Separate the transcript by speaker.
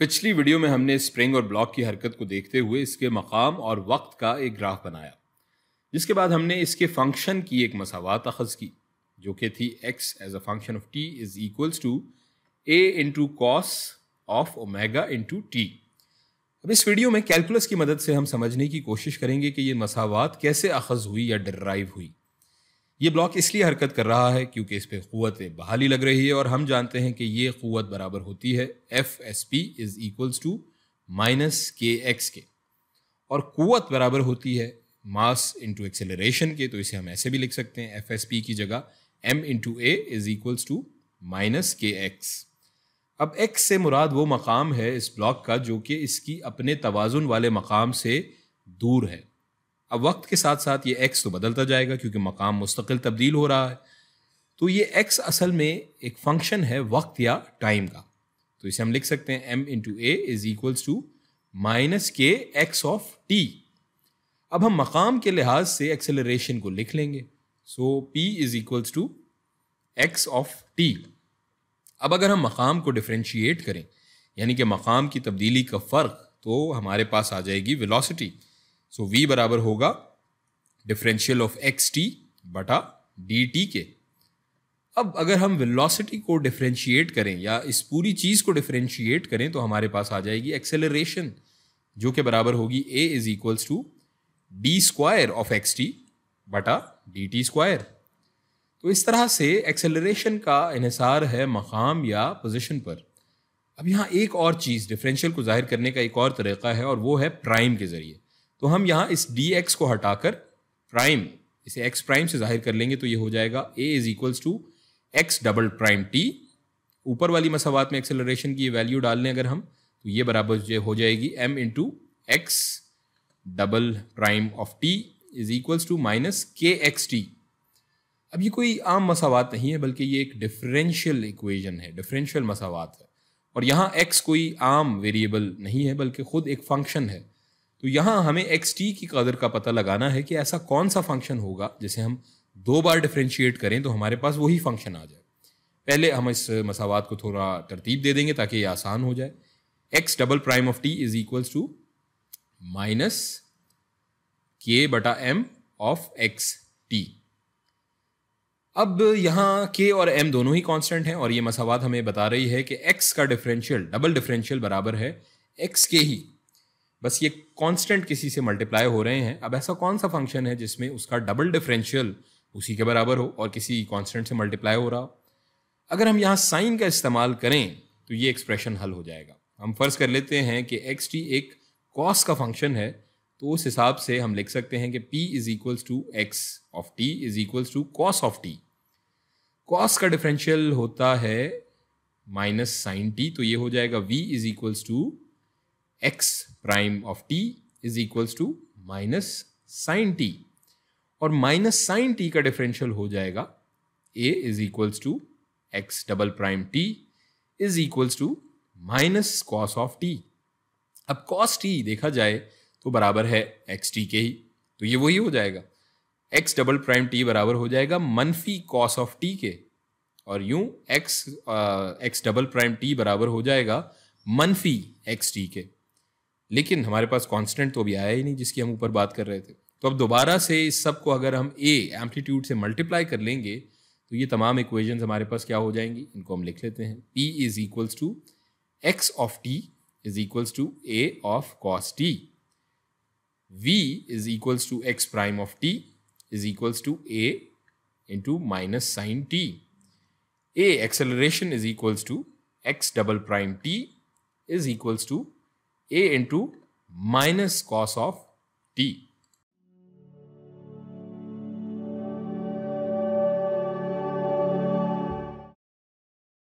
Speaker 1: पिछली वीडियो में हमने स्प्रिंग और ब्लॉक की हरकत को देखते हुए इसके मकाम और वक्त का एक ग्राफ बनाया जिसके बाद हमने इसके फंक्शन की एक मसावत अखज़ की जो कि थी x as a function of t is equals to a into cos of omega into T अब इस वीडियो में कैलकुलस की मदद से हम समझने की कोशिश करेंगे कि ये मसावत कैसे अखज़ हुई या डराइव हुई ये ब्लॉक इसलिए हरकत कर रहा है क्योंकि इस पर क़वत बहाली लग रही है और हम जानते हैं कि ये क़वत बराबर होती है F S P is equals to minus K X के और क़वत बराबर होती है मास इंटू एक्सेलरेशन के तो इसे हम ऐसे भी लिख सकते हैं एफ एस पी की जगह M into A is equals to minus K X अब एक्स से मुराद वो मकाम है इस ब्लॉक का जो कि इसकी अपने तोज़ुन वाले मकाम से दूर है अब वक्त के साथ साथ ये एक्स तो बदलता जाएगा क्योंकि मकाम मुस्तकिल तब्दील हो रहा है तो ये एक्स असल में एक फंक्शन है वक्त या टाइम का तो इसे हम लिख सकते हैं M into A is equals to minus K X of T अब हम मकाम के लिहाज से एक्सेलरेशन को लिख लेंगे so P is equals to X of T अब अगर हम मकाम को डिफ्रेंशिएट करें यानी कि मकाम की तब्दीली का फ़र्क तो हमारे पास आ जाएगी वेलोसिटी सो वी बराबर होगा डिफरेंशियल ऑफ एक्स टी बटा डी टी के अब अगर हम वेलोसिटी को डिफरेंशिएट करें या इस पूरी चीज़ को डिफरेंशिएट करें तो हमारे पास आ जाएगी एक्सेलरेशन जो कि बराबर होगी A is equals to D square of X T बटा डी टी स्क्वायर तो इस तरह से एक्सेलरेशन का इसार है मकाम या पोजिशन पर अब यहाँ एक और चीज़ डिफरेंशियल को जाहिर करने का एक और तरीका है और वो है प्राइम के ज़रिए तो हम यहाँ इस डी एक्स को हटाकर प्राइम इसे एक्स प्राइम से जाहिर कर लेंगे तो ये हो जाएगा A is equals to X double prime T ऊपर वाली मसावत में एक्सेलरेशन की वैल्यू डाल लें अगर हम तो ये बराबर जो हो जाएगी M into X double prime of T is equals to minus K X T अब ये कोई आम मसावत नहीं है बल्कि ये एक डिफरेंशियल इक्वेशन है डिफरेंशियल मसावत है और यहाँ एक्स कोई आम वेरिएबल नहीं है बल्कि खुद एक फंक्शन है तो यहाँ हमें एक्स टी की कदर का पता लगाना है कि ऐसा कौन सा फंक्शन होगा जिसे हम दो बार डिफ्रेंशिएट करें तो हमारे पास वही फंक्शन आ जाए पहले हम इस मसावत को थोड़ा तरतीब दे देंगे ताकि ये आसान हो जाए X double prime of T is equals to minus K बटा एम ऑफ एक्स टी अब यहाँ के और एम दोनों ही कांस्टेंट हैं और ये मसावत हमें बता रही है कि एक्स का डिफरेंशियल डबल डिफरेंशियल बराबर है एक्स के ही बस ये कांस्टेंट किसी से मल्टीप्लाई हो रहे हैं अब ऐसा कौन सा फंक्शन है जिसमें उसका डबल डिफरेंशियल उसी के बराबर हो और किसी कांस्टेंट से मल्टीप्लाई हो रहा हो अगर हम यहाँ साइन का इस्तेमाल करें तो ये एक्सप्रेशन हल हो जाएगा हम फर्ज कर लेते हैं कि एक्स टी एक कॉस का फंक्शन है तो उस हिसाब से हम लिख सकते हैं कि P is equals to X of T is equals to cos of T cos का डिफरेंशियल होता है माइनस साइन टी तो ये हो जाएगा V is equals to X prime of T is equals to minus sine T और minus sine T का differential हो जाएगा A is equals to X double prime T is equals to minus cos of T अब cos T देखा जाए तो बराबर है एक्स टी के ही तो ये वही हो जाएगा एक्स डबल प्राइम टी बराबर हो जाएगा मनफी कॉस ऑफ टी के और यूं X X double prime T बराबर हो जाएगा मनफी एक्स टी के लेकिन हमारे पास कॉन्स्टेंट तो अभी आया ही नहीं जिसकी हम ऊपर बात कर रहे थे तो अब दोबारा से इस सब को अगर हम ए एम्पलीट्यूड से मल्टीप्लाई कर लेंगे तो ये तमाम इक्वेजन हमारे पास क्या हो जाएंगी इनको हम लिख लेते हैं P is equals to X of T is equals to A of cos T V is equals to X prime of T is equals to A into minus sine T A acceleration is equals to X double prime T is equals to a into minus cos of t.